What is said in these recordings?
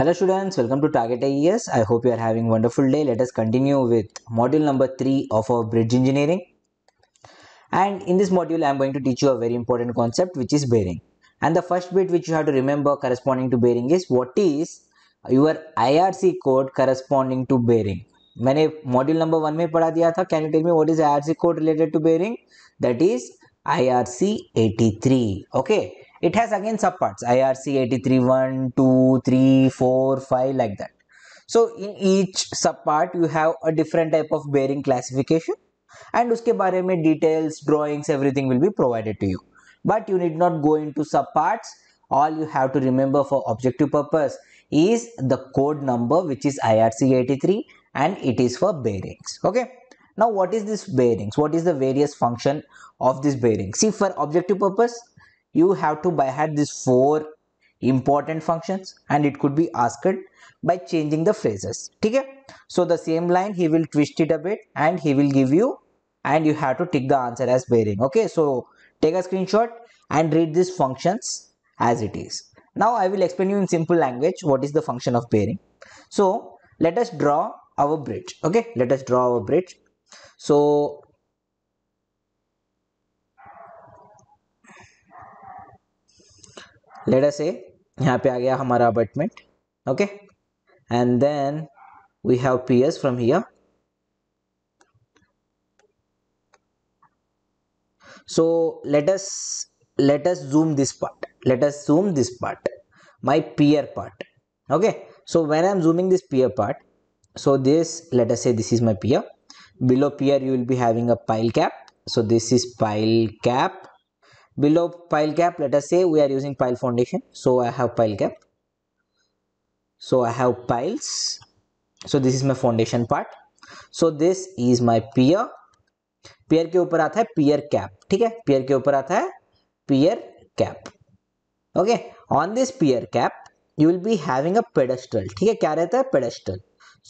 Hello students, welcome to Target AES. I hope you are having wonderful day. Let us continue with module number 3 of our bridge engineering. And in this module, I am going to teach you a very important concept which is bearing. And the first bit which you have to remember corresponding to bearing is what is your IRC code corresponding to bearing. Many module module number one पढ़ा दिया था Can you tell me what is IRC code related to bearing? That is IRC 83 okay? It has again subparts IRC 83, 1, 2, 3, 4, 5 like that. So in each subpart you have a different type of bearing classification and उसके बारे mein details, drawings, everything will be provided to you. But you need not go into subparts. All you have to remember for objective purpose is the code number which is IRC83 and it is for bearings. Okay. Now what is this bearings? What is the various function of this bearing? See for objective purpose you have to byheart these four important functions and it could be asked by changing the phrases okay so the same line he will twist it a bit and he will give you and you have to tick the answer as bearing okay so take a screenshot and read these functions as it is now i will explain you in simple language what is the function of pairing so let us draw our bridge okay let us draw our bridge so Let us say पे आ गया हमारा apartment okay and then we have P S from here so let us let us zoom this part let us zoom this part my peer part okay so when i'm zooming this peer part so this let us say this is my peer below peer you will be having a pile cap so this is pile cap below pile gap let us say we are using pile foundation so i have pile gap so i have piles so this is my foundation part so this is my pier. Pier ke ऊपर aata hai pier cap ठीक है pier के ऊपर आता है cap okay on this pier cap you will be having a pedestal ठीक है क्या रहता pedestal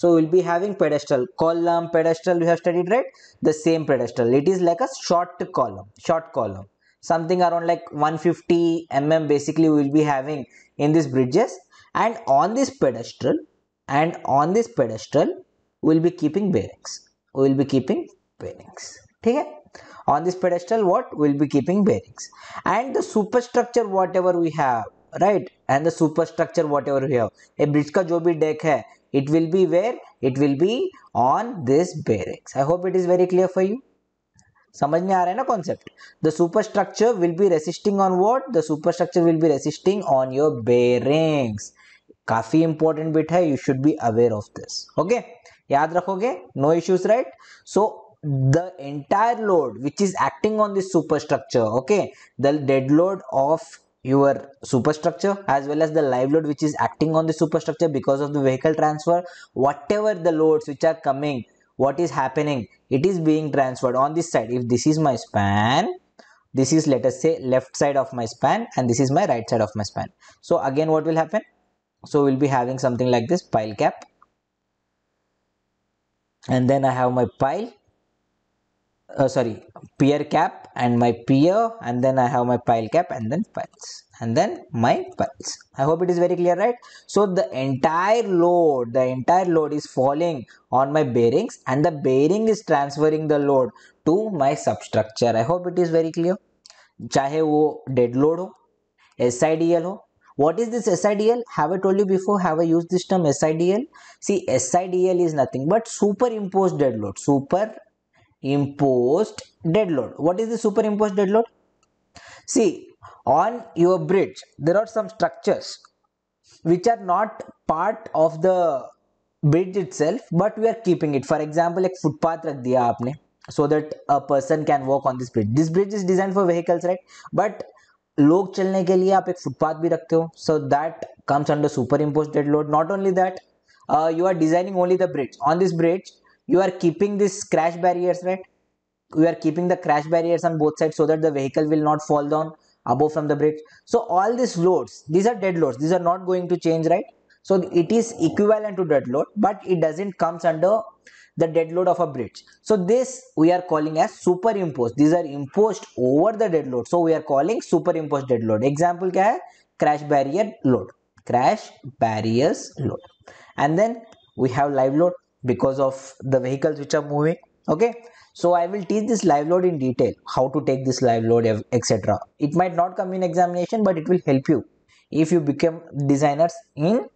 so we'll be having pedestal column pedestal we have studied right the same pedestal it is like a short column short column something around like 150 mm basically we will be having in these bridges and on this pedestal and on this pedestal we will be keeping bearings we will be keeping bearings okay on this pedestal what we will be keeping bearings and the superstructure whatever we have right and the superstructure whatever we have a bridge ka jo bhi deck hai it will be where it will be on this bearings i hope it is very clear for you समझ में आ रहा है ना concept the superstructure will be resisting on what the superstructure will be resisting on your bearings काफी important bit है you should be aware of this okay याद रखोगे no issues right so the entire load which is acting on this superstructure okay the dead load of your superstructure as well as the live load which is acting on the superstructure because of the vehicle transfer whatever the loads which are coming what is happening it is being transferred on this side if this is my span this is let us say left side of my span and this is my right side of my span so again what will happen so we'll be having something like this pile cap and then I have my pile uh, sorry peer cap and my peer and then I have my pile cap and then piles and then my piles. I hope it is very clear right. So the entire load the entire load is falling on my bearings and the bearing is transferring the load to my substructure. I hope it is very clear. चाहे wo dead load ho, SIDL ho. what is this SIDL? Have I told you before? Have I used this term SIDL? See, SIDL is nothing but superimposed dead load. Super imposed dead load. What is the superimposed dead load? See, on your bridge, there are some structures which are not part of the bridge itself, but we are keeping it. For example, like footpath rakh diya aapne, so that a person can walk on this bridge. This bridge is designed for vehicles, right? But लोग चलने के लिए आप एक footpath भी रखते हो so that comes under superimposed dead load. Not only that, that you are designing only the bridge on this you are keeping these crash barriers right you are keeping the crash barriers on both sides so that the vehicle will not fall down above from the bridge so all these loads these are dead loads these are not going to change right so it is equivalent to dead load but it doesn't comes under the dead load of a bridge so this we are calling as superimposed these are imposed over the dead load so we are calling superimposed dead load example kya hai crash barrier load crash barriers load and then we have live load because of the vehicles which are moving okay so i will teach this live load in detail how to take this live load etc it might not come in examination but it will help you if you become designers in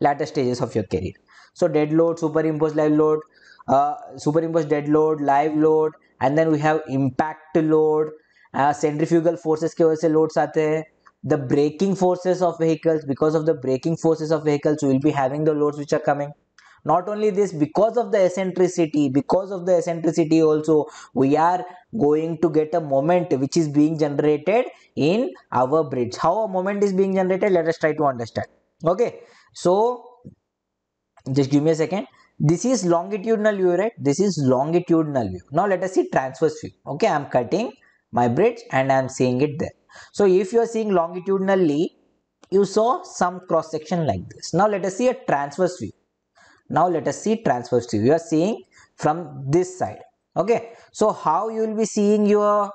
latter stages of your career so dead load superimposed live load uh, superimposed dead load live load and then we have impact load uh, centrifugal forces ke वजह loads आते the braking forces of vehicles because of the braking forces of vehicles we will be having the loads which are coming not only this because of the eccentricity because of the eccentricity also we are going to get a moment which is being generated in our bridge how a moment is being generated let us try to understand okay so just give me a second this is longitudinal view right this is longitudinal view now let us see transverse view okay i'm cutting my bridge and i'm seeing it there so if you are seeing longitudinally you saw some cross section like this now let us see a transverse view now let us see transverse view. you are seeing from this side. Okay. So how you will be seeing your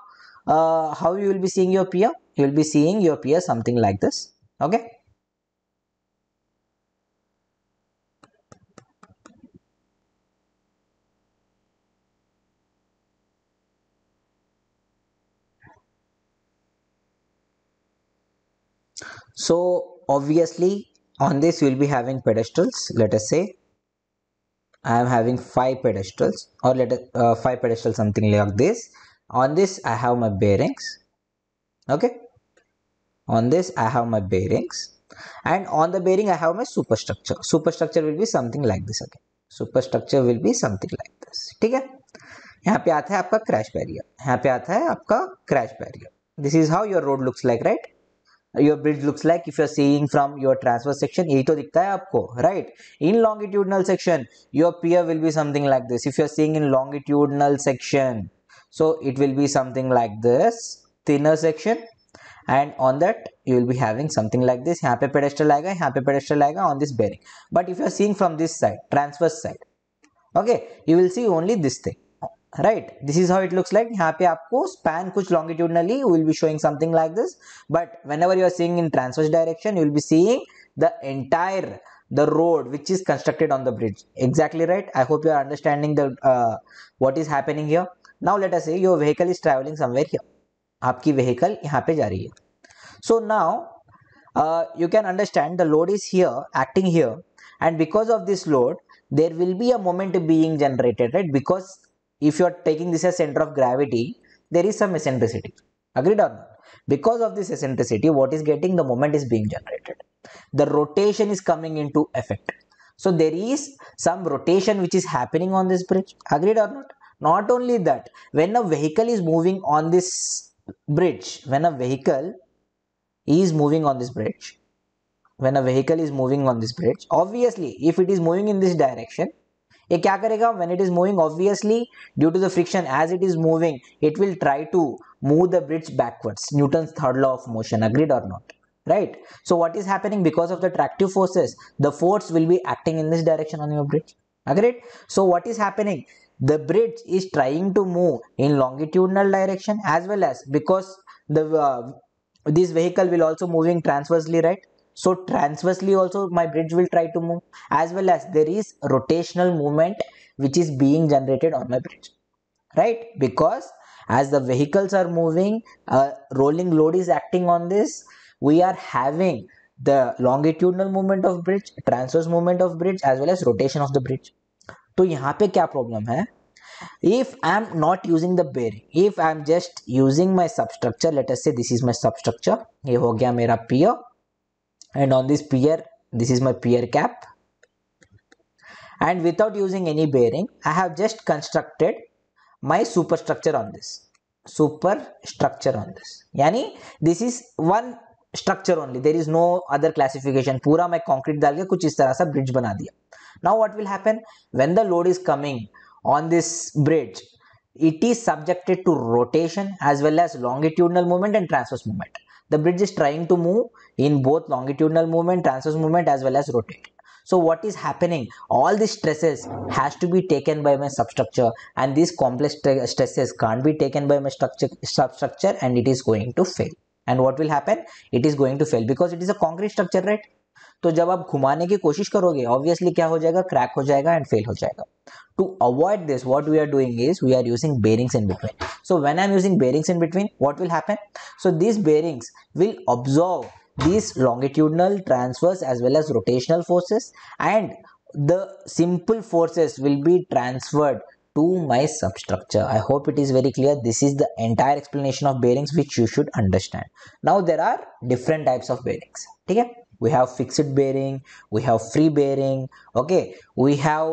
uh, how you will be seeing your peer? You will be seeing your peer something like this. Okay. So obviously on this you will be having pedestals let us say I am having five pedestals or let it, uh, five pedestals something like this. On this I have my bearings. Okay. On this I have my bearings and on the bearing I have my superstructure. Superstructure will be something like this again. Superstructure will be something like this. Okay. है यहाँ पे आता है आपका crash barrier यहाँ पे आता है आपका crash barrier this is how your bridge looks like if you are seeing from your transverse section yahi to dikhta hai aapko right in longitudinal section your pier will be something like this if you are seeing in longitudinal section so it will be something like this thinner section and on that you will be having something like this yahan pe pedestal aayega yahan pe pedestal aayega on this bearing but if you are seeing from this side transverse side okay you will see only this thing right this is how it looks like यहाँ पे आपको span Kuch longitudinally will be showing something like this but whenever you are seeing in transverse direction you will be seeing the entire the road which is constructed on the bridge exactly right I hope you are understanding the uh, what is happening here now let us say your vehicle is traveling somewhere here आपकी vehicle यहाँ पे so now uh, you can understand the load is here acting here and because of this load there will be a moment being generated right because if you are taking this as center of gravity, there is some eccentricity. Agreed or not? Because of this eccentricity, what is getting the moment is being generated. The rotation is coming into effect. So there is some rotation which is happening on this bridge. Agreed or not? Not only that, when a vehicle is moving on this bridge, when a vehicle is moving on this bridge, when a vehicle is moving on this bridge, obviously if it is moving in this direction, ये क्या करेगा when it is moving obviously due to the friction as it is moving it will try to move the bridge backwards Newton third law of motion agreed right so what is happening because of the tractive forces the force will be acting in this direction on your bridge agreed so what is happening the bridge is trying to move in longitudinal direction as well as because the uh, this vehicle will also moving transversely right So transversely also my bridge will try to move as well as there is rotational movement which is being generated on my bridge. Right? Because as the vehicles are moving, a uh, rolling load is acting on this. We are having the longitudinal movement of bridge, transverse movement of bridge as well as rotation of the bridge. to yahan pe kya problem hai if i am not using the bearing if i am just using my substructure let us say this is my substructure ye ho gaya mera pier and on this pier this is my pier cap and without using any bearing I have just constructed my superstructure on this superstructure on this yani this is one structure only. There is no other classification. Pura my concrete concrete डाल के कुछ इस तरह Now what will happen when the load is coming on this bridge? it is subjected to rotation as well as longitudinal movement and transverse movement the bridge is trying to move in both longitudinal movement transverse movement as well as rotate so what is happening all these stresses has to be taken by my substructure and these complex stresses can't be taken by my structure substructure and it is going to fail and what will happen it is going to fail because it is a concrete structure right तो जब आप घुमाने की कोशिश करोगे obviously क्या हो जाएगा क्रैक हो जाएगा एंड फेल हो जाएगा to avoid this what we are doing is we are using bearings in between so when I am using bearings in between what will happen so this bearings will absorb this longitudinal transverse as well as rotational forces and the simple forces will be transferred to my substructure I hope it is very clear this is the entire explanation of bearings which you should understand now there are different types of bearings ठीक है we have fixed bearing we have free bearing okay we have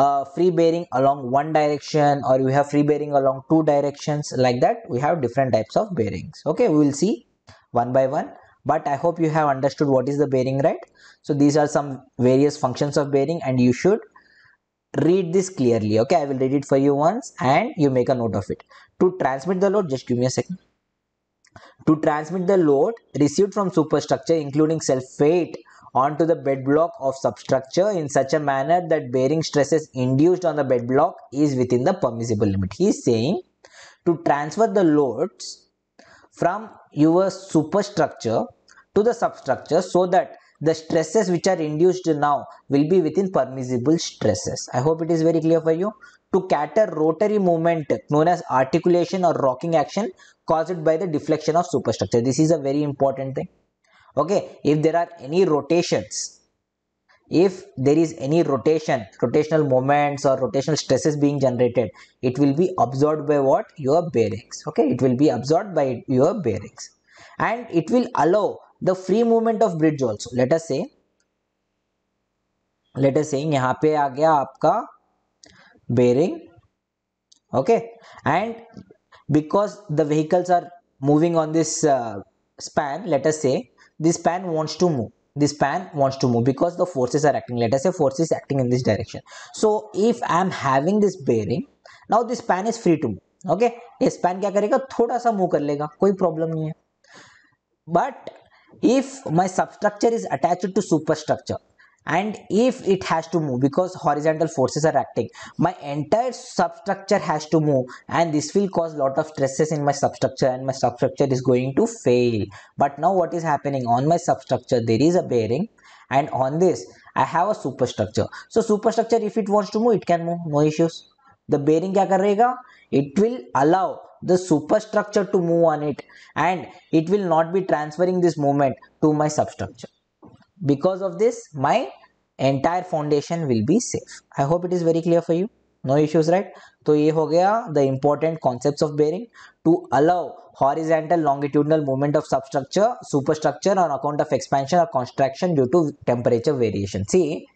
uh, free bearing along one direction or we have free bearing along two directions like that we have different types of bearings okay we will see one by one but I hope you have understood what is the bearing right so these are some various functions of bearing and you should read this clearly okay I will read it for you once and you make a note of it to transmit the load just give me a second to transmit the load received from superstructure including self weight, onto the bed block of substructure in such a manner that bearing stresses induced on the bed block is within the permissible limit. He is saying to transfer the loads from your superstructure to the substructure so that the stresses which are induced now will be within permissible stresses. I hope it is very clear for you. To cater rotary movement known as articulation or rocking action caused by the deflection of superstructure. This is a very important thing. Okay, if there are any rotations, if there is any rotation, rotational moments or rotational stresses being generated, it will be absorbed by what? Your bearings. Okay, it will be absorbed by your bearings and it will allow the free movement of bridge also. Let us say, let us say, यहाँ पे आ गया आपका bearing okay and because the vehicles are moving on this uh, span let us say this span wants to move this span wants to move because the forces are acting let us say force is acting in this direction so if i am having this bearing now this span is free to move okay this span क्या करेगा थोड़ा सा move कर लेगा कोई problem नहीं है but if my substructure is attached to superstructure and if it has to move because horizontal forces are acting my entire substructure has to move and this will cause lot of stresses in my substructure and my substructure is going to fail but now what is happening on my substructure there is a bearing and on this I have a superstructure so superstructure if it wants to move it can move no issues the bearing kya karega it will allow the superstructure to move on it and it will not be transferring this moment to my substructure because of this my entire foundation will be safe. I hope it is very clear for you. No issues, right? So, these are the important concepts of bearing to allow horizontal longitudinal movement of substructure, superstructure on account of expansion or contraction due to temperature variation. See,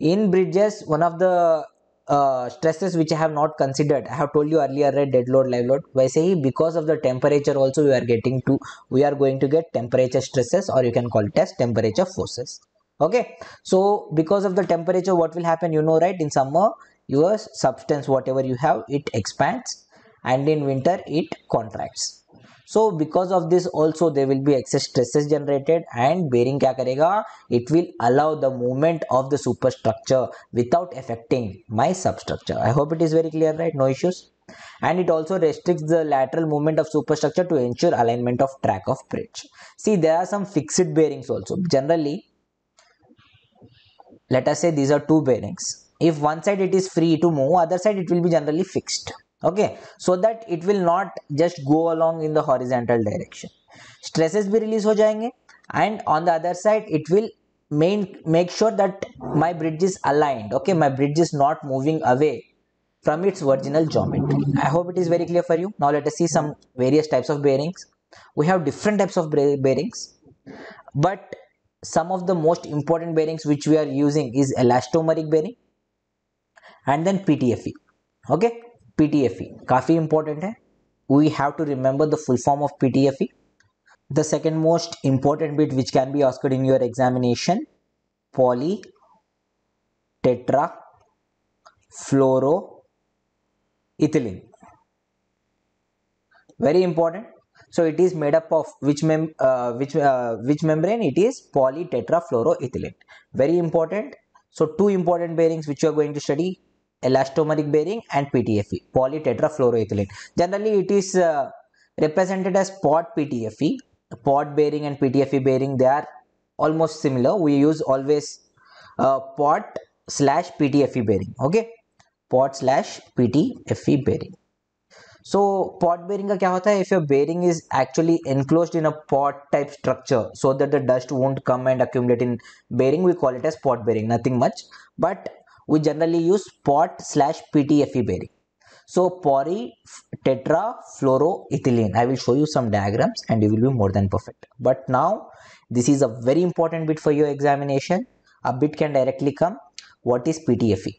in bridges, one of the uh, stresses which I have not considered, I have told you earlier, right, dead load, live load. By saying because of the temperature also we are getting to, we are going to get temperature stresses or you can call it as temperature forces okay so because of the temperature what will happen you know right in summer your substance whatever you have it expands and in winter it contracts so because of this also there will be excess stresses generated and bearing kya karega it will allow the movement of the superstructure without affecting my substructure i hope it is very clear right no issues and it also restricts the lateral movement of superstructure to ensure alignment of track of bridge see there are some fixed bearings also generally let us say these are two bearings if one side it is free to move other side it will be generally fixed okay so that it will not just go along in the horizontal direction stresses be release ho jayenge and on the other side it will main make sure that my bridge is aligned okay my bridge is not moving away from its original geometry i hope it is very clear for you now let us see some various types of bearings we have different types of bearings but some of the most important bearings which we are using is elastomeric bearing and then PTFE. Okay, PTFE coffee important hai. We have to remember the full form of PTFE. The second most important bit which can be asked in your examination poly, tetra, fluoro, ethylene. Very important. So it is made up of which mem uh, which uh, which membrane? It is polytetrafluoroethylene. Very important. So two important bearings which you are going to study: elastomeric bearing and PTFE, polytetrafluoroethylene. Generally, it is uh, represented as pod PTFE. Pod bearing and PTFE bearing they are almost similar. We use always uh, slash PTFE bearing. Okay, pot slash PTFE bearing so pot bearing ka kya hota hai if your bearing is actually enclosed in a pot type structure so that the dust won't come and accumulate in bearing we call it as pot bearing nothing much but we generally use pot slash ptfe bearing so poly tetra ethylene. i will show you some diagrams and you will be more than perfect but now this is a very important bit for your examination a bit can directly come what is ptfe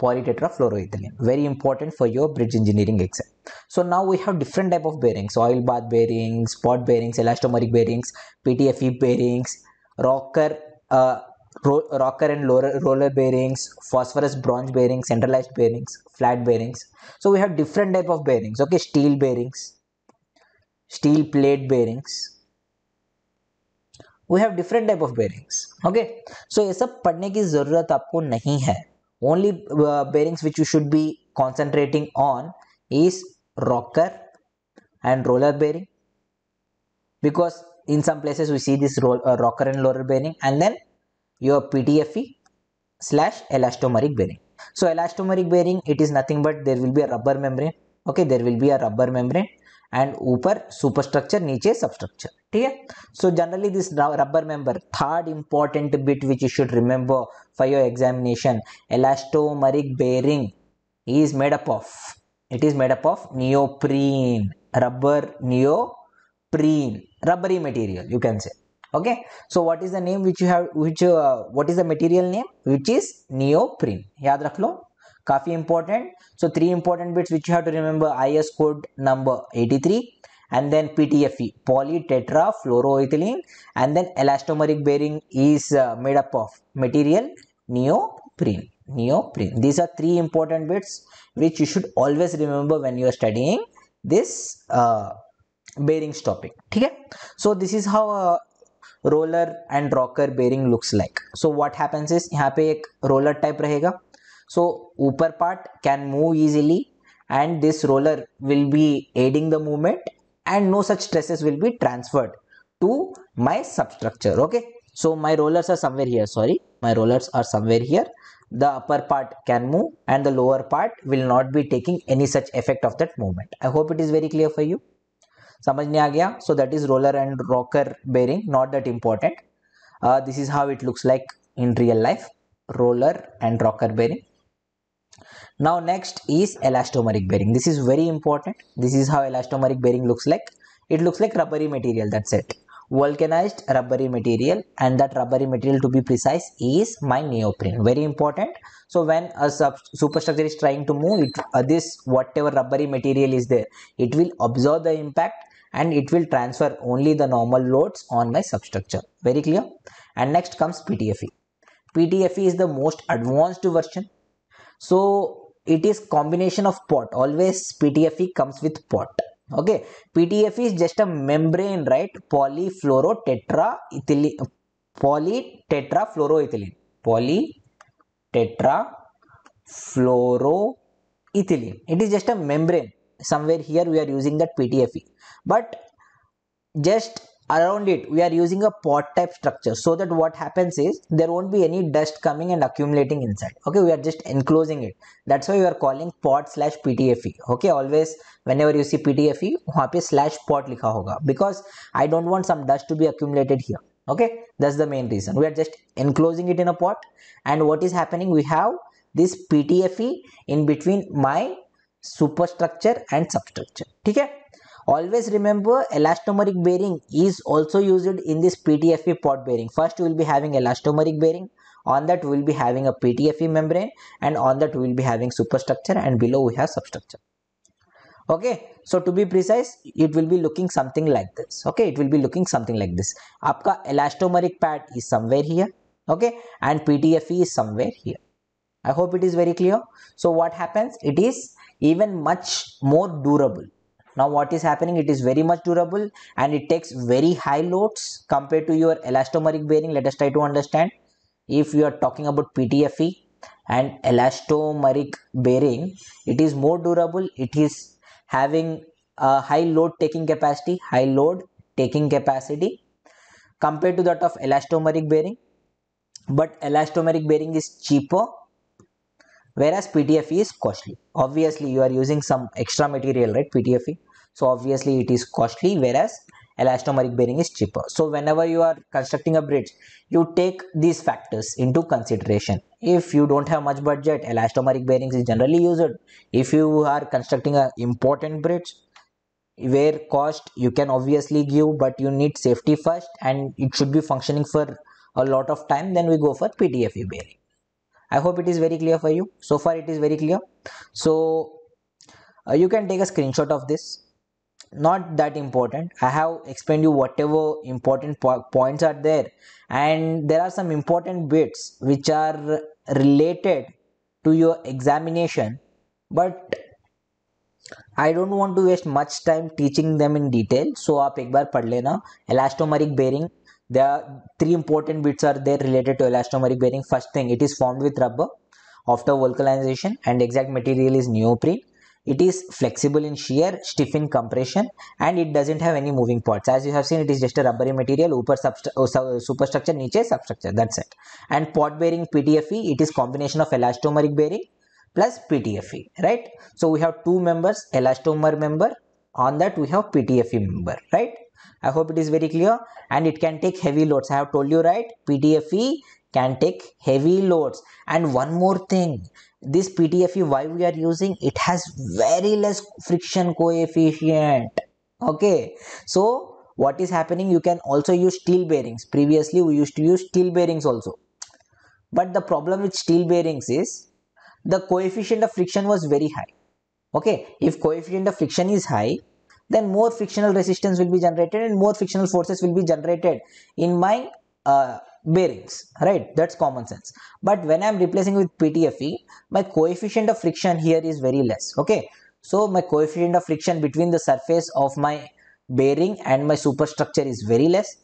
tetra ethylene. very important for your bridge engineering exam So now we have different type of bearings, oil bath bearings, spot bearings, elastomeric bearings, PTFE bearings, rocker, uh, ro rocker and roller roller bearings, phosphorus bronze bearings, centralized bearings, flat bearings. So we have different type of bearings, okay, steel bearings, steel plate bearings, we have different type of bearings okay so ये सब पढ़ने की ज़रूरत आपको नहीं है only bearings which you should be concentrating on is rocker and roller bearing because in some places we see this roll, uh, rocker and roller bearing and then your PTFE slash elastomeric bearing. So elastomeric bearing it is nothing but there will be a rubber membrane okay there will be a rubber membrane and upper superstructure niche substructure Okay. so generally this rubber member third important bit which you should remember for your examination elastomeric bearing is made up of it is made up of neoprene, rubber neoprene, rubbery material you can say. Okay. So what is the name which you have, which uh, what is the material name which is neoprene. याद रख important. So three important bits which you have to remember IS code number 83 and then PTFE polytetrafluoroethylene and then elastomeric bearing is uh, made up of material neoprene neoprene. These are three important bits which you should always remember when you are studying this uh, bearings topic. Okay? So this is how a roller and rocker bearing looks like. So what happens is यहाँ a roller type रहेगा. So upper part can move easily and this roller will be aiding the movement and no such stresses will be transferred to my substructure. Okay. So my rollers are somewhere here. Sorry, my rollers are somewhere here the upper part can move and the lower part will not be taking any such effect of that movement. I hope it is very clear for you. So that is roller and rocker bearing, not that important. Bearing not that important this is how it looks like in real life roller now next is elastomeric bearing this is very important this is how elastomeric bearing looks like it looks like rubbery material that's it vulcanized rubbery material and that rubbery material to be precise is my neoprene very important so when a superstructure is trying to move it uh, this whatever rubbery material is there it will absorb the impact and it will transfer only the normal loads on my substructure very clear and next comes ptfe ptfe is the most advanced version so it is combination of pot always ptfe comes with pot okay ptf is just a membrane right polyfluorotetraethylene polytetrafluoroethylene polytetrafluoroethylene it is just a membrane somewhere here we are using that ptfe but just around it we are using a pot type structure so that what happens is there won't be any dust coming and accumulating inside okay we are just enclosing it that's why we are calling pot slash ptfe okay always whenever you see ptfe wahan pe slash pot likha hoga because i don't want some dust to be accumulated here okay that's the main reason we are just enclosing it in a pot and what is happening we have this ptfe in between my superstructure and substructure ठीक है Always remember elastomeric bearing is also used in this PTFE pot bearing. First we will be having elastomeric bearing. On that we will be having a PTFE membrane and on that we will be having superstructure and below we have substructure. Okay, so to be precise, it will be looking something like this. Okay, it will be looking something like this. Aapka elastomeric pad is somewhere here. Okay, and PTFE is somewhere here. I hope it is very clear. So what happens? It is even much more durable now what is happening it is very much durable and it takes very high loads compared to your elastomeric bearing let us try to understand if you are talking about ptfe and elastomeric bearing it is more durable it is having a high load taking capacity high load taking capacity compared to that of elastomeric bearing but elastomeric bearing is cheaper whereas PTFE is costly. Obviously, you are using some extra material, right? PTFE. So obviously it is costly, whereas elastomeric bearing is cheaper. So whenever you are constructing a bridge, you take these factors into consideration. If you don't have much budget, elastomeric bearings is generally used. If you are constructing an important bridge, where cost you can obviously give, but you need safety first and it should be functioning for a lot of time, then we go for PTFE bearing i hope it is very clear for you so far it is very clear so uh, you can take a screenshot of this not that important i have explained you whatever important po points are there and there are some important bits which are related to your examination but I don't want to waste much time teaching them in detail. आप एक बार पढ़ लेना Bearing there are three important bits are there related to elastomeric bearing first thing it is formed with rubber after vulcanization and exact material is neoprene it is flexible in shear stiff in compression and it doesn't have any moving parts as you have seen it is just a rubbery material upper uh, uh, superstructure niche substructure that's it and pot bearing ptfe it is combination of elastomeric bearing plus ptfe right so we have two members elastomer member on that we have ptfe member right I hope it is very clear and it can take heavy loads. I have told you right, PTFE can take heavy loads. And one more thing, this PTFE why we are using, it has very less friction coefficient. Okay, so what is happening you can also use steel bearings previously we used to use steel bearings also but the problem with steel bearings is the coefficient of friction was very high okay if coefficient of friction is high then more frictional resistance will be generated and more frictional forces will be generated in my uh, bearings right that's common sense but when i'm replacing with ptfe my coefficient of friction here is very less okay so my coefficient of friction between the surface of my bearing and my superstructure is very less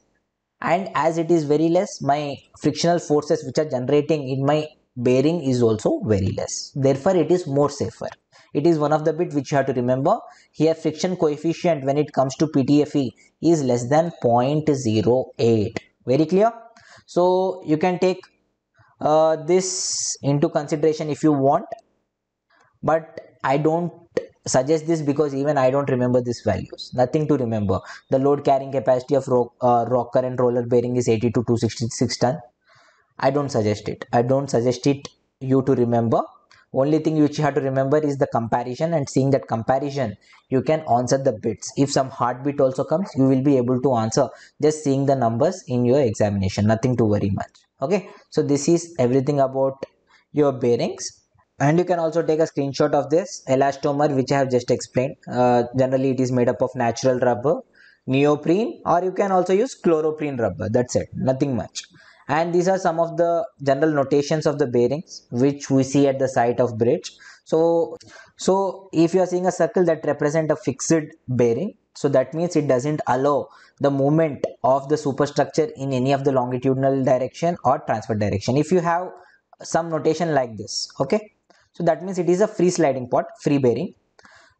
and as it is very less my frictional forces which are generating in my bearing is also very less therefore it is more safer it is one of the bit which you have to remember here friction coefficient when it comes to ptfe is less than 0.08 very clear so you can take uh, this into consideration if you want but i don't suggest this because even I don't remember these values. Nothing to remember. The load carrying capacity of rock, uh, rocker and roller bearing is 80 to 266 ton. I don't suggest it. I don't suggest it you to remember only thing which you have to remember is the comparison and seeing that comparison you can answer the bits if some heartbeat also comes you will be able to answer just seeing the numbers in your examination nothing to worry much okay so this is everything about your bearings and you can also take a screenshot of this elastomer which i have just explained uh, generally it is made up of natural rubber neoprene or you can also use chloroprene rubber that's it nothing much and these are some of the general notations of the bearings which we see at the site of bridge so so if you are seeing a circle that represent a fixed bearing so that means it doesn't allow the movement of the superstructure in any of the longitudinal direction or transfer direction if you have some notation like this okay so that means it is a free sliding pot free bearing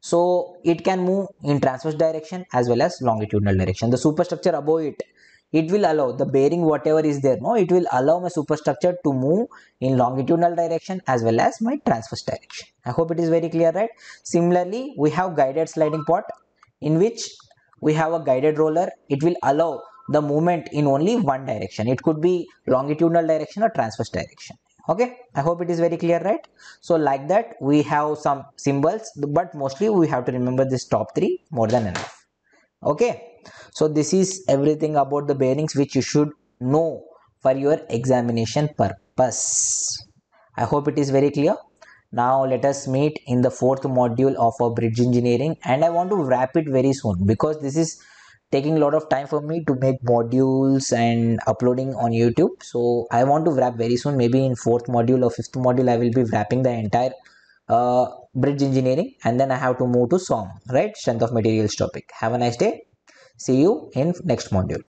so it can move in transverse direction as well as longitudinal direction the superstructure above it it will allow the bearing whatever is there no it will allow my superstructure to move in longitudinal direction as well as my transverse direction i hope it is very clear right similarly we have guided sliding pot in which we have a guided roller it will allow the movement in only one direction it could be longitudinal direction or transverse direction okay i hope it is very clear right so like that we have some symbols but mostly we have to remember this top three more than enough okay so this is everything about the bearings which you should know for your examination purpose i hope it is very clear now let us meet in the fourth module of our bridge engineering and i want to wrap it very soon because this is taking a lot of time for me to make modules and uploading on youtube so i want to wrap very soon maybe in fourth module or fifth module i will be wrapping the entire uh, bridge engineering and then i have to move to song right strength of materials topic have a nice day See you in next module.